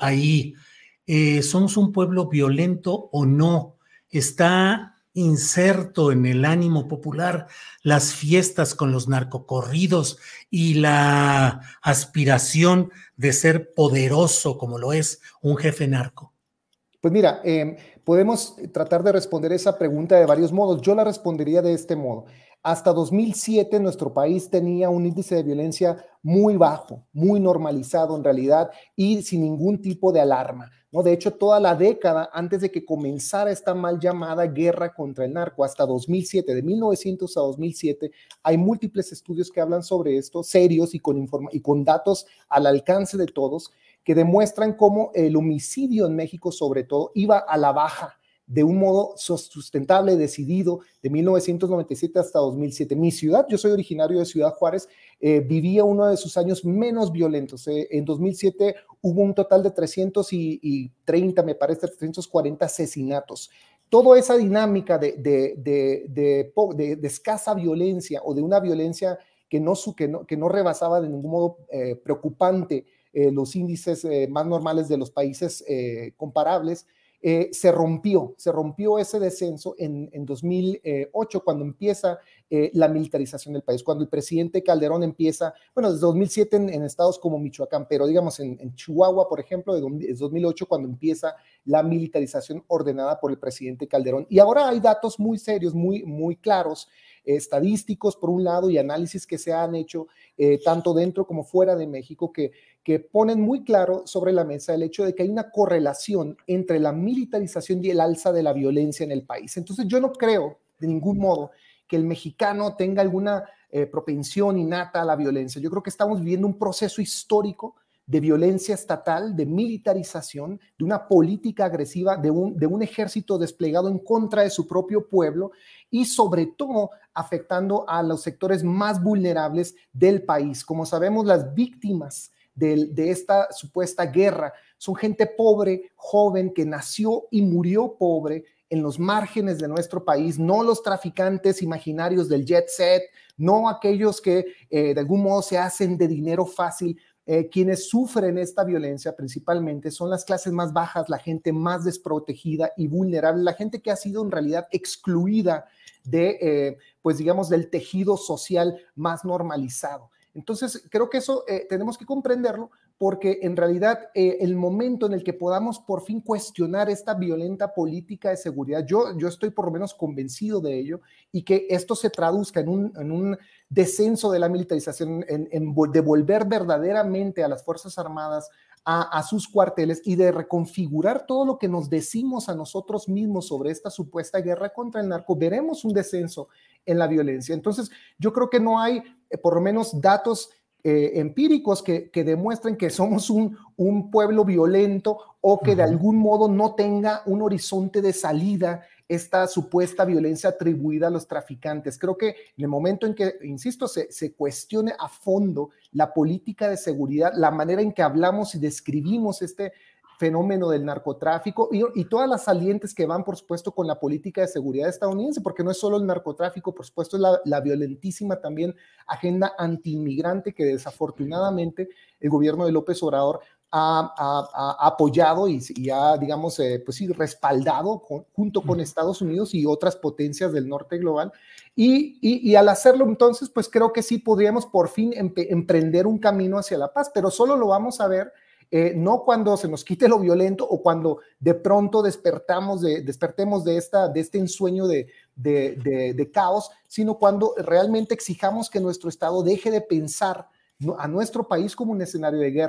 ahí. Eh, ¿Somos un pueblo violento o no? Está inserto en el ánimo popular las fiestas con los narcocorridos y la aspiración de ser poderoso como lo es un jefe narco. Pues mira, em, podemos tratar de responder esa pregunta de varios modos. Yo la respondería de este modo. Hasta 2007 nuestro país tenía un índice de violencia muy bajo, muy normalizado en realidad y sin ningún tipo de alarma. ¿no? De hecho, toda la década antes de que comenzara esta mal llamada guerra contra el narco, hasta 2007, de 1900 a 2007, hay múltiples estudios que hablan sobre esto, serios y con, y con datos al alcance de todos, que demuestran cómo el homicidio en México sobre todo iba a la baja de un modo sustentable, decidido, de 1997 hasta 2007. Mi ciudad, yo soy originario de Ciudad Juárez, eh, vivía uno de sus años menos violentos. Eh, en 2007 hubo un total de 330, me parece, 340 asesinatos. Toda esa dinámica de, escasa violencia o de una violencia que no, que no, rebasaba de ningún modo eh, preocupante los índices más normales de los países comparables, eh, se rompió, se rompió ese descenso en, 2008 cuando empieza eh, la militarización del país, cuando el presidente Calderón empieza, bueno, desde 2007 en, estados como Michoacán, pero digamos en, en Chihuahua, por ejemplo, es 2008 cuando empieza la militarización ordenada por el presidente Calderón. Y ahora hay datos muy serios, muy, muy claros estadísticos, por un lado, y análisis que se han hecho eh, tanto dentro como fuera de México, que, que ponen muy claro sobre la mesa el hecho de que hay una correlación entre la militarización y el alza de la violencia en el país. Entonces yo no creo de ningún modo que el mexicano tenga alguna eh, propensión innata a la violencia. Yo creo que estamos viviendo un proceso histórico de violencia estatal, de militarización, de una política agresiva, de un, de un ejército desplegado en contra de su propio pueblo y sobre todo afectando a los sectores más vulnerables del país. Como sabemos, las víctimas de, esta supuesta guerra. Son gente pobre, joven, que nació y murió pobre en los márgenes de nuestro país, no los traficantes imaginarios del jet set, no aquellos que eh, de algún modo se hacen de dinero fácil, eh, quienes sufren esta violencia principalmente son las clases más bajas, la gente más desprotegida y vulnerable, la gente que ha sido en realidad excluida de, eh, pues digamos, del tejido social más normalizado. Entonces, creo que eso eh, tenemos que comprenderlo porque en realidad eh, el momento en el que podamos por fin cuestionar esta violenta política de seguridad, yo, yo estoy por lo menos convencido de ello, y que esto se traduzca en un, descenso de la militarización, en, en, devolver verdaderamente a las Fuerzas Armadas a, sus cuarteles y de reconfigurar todo lo que nos decimos a nosotros mismos sobre esta supuesta guerra contra el narco, veremos un descenso en la violencia. Entonces, yo creo que no hay, eh, por lo menos, datos eh, empíricos que, demuestren que somos un, pueblo violento o que de algún modo no tenga un horizonte de salida esta supuesta violencia atribuida a los traficantes. Creo que en el momento en que, insisto, se, se, cuestione a fondo la política de seguridad, la manera en que hablamos y describimos este fenómeno del narcotráfico y, todas las salientes que van, por supuesto, con la política de seguridad estadounidense, porque no es solo el narcotráfico, por supuesto, es la, violentísima también agenda antiinmigrante que desafortunadamente el gobierno de López Obrador ha, apoyado y, ha, digamos, eh, pues sí, respaldado junto con Estados Unidos y otras potencias del norte global. Y, al hacerlo entonces, pues creo que sí podríamos por fin emprender un camino hacia la paz, pero solo lo vamos a ver eh, no cuando se nos quite lo violento o cuando de pronto despertamos de, despertemos de, esta, de este ensueño de, de caos, sino cuando realmente exijamos que nuestro Estado deje de pensar a nuestro país como un escenario de guerra